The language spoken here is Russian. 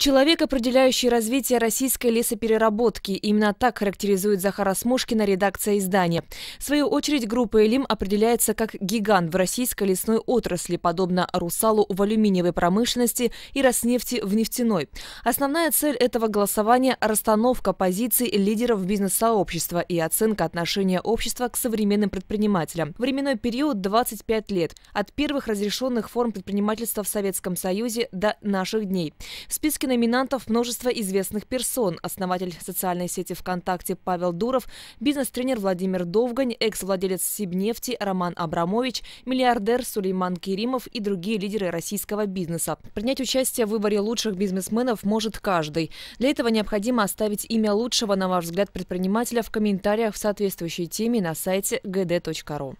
Человек, определяющий развитие российской лесопереработки. Именно так характеризует Захара Смушкина редакция издания. В свою очередь, группа «Элим» определяется как гигант в российской лесной отрасли, подобно «Русалу» в алюминиевой промышленности и «Роснефти» в нефтяной. Основная цель этого голосования – расстановка позиций лидеров бизнес-сообщества и оценка отношения общества к современным предпринимателям. Временной период – 25 лет. От первых разрешенных форм предпринимательства в Советском Союзе до наших дней. В списке номинантов множество известных персон. Основатель социальной сети ВКонтакте Павел Дуров, бизнес-тренер Владимир Довгань, экс-владелец Сибнефти Роман Абрамович, миллиардер Сулейман Керимов и другие лидеры российского бизнеса. Принять участие в выборе лучших бизнесменов может каждый. Для этого необходимо оставить имя лучшего, на ваш взгляд, предпринимателя в комментариях в соответствующей теме на сайте gd.ru.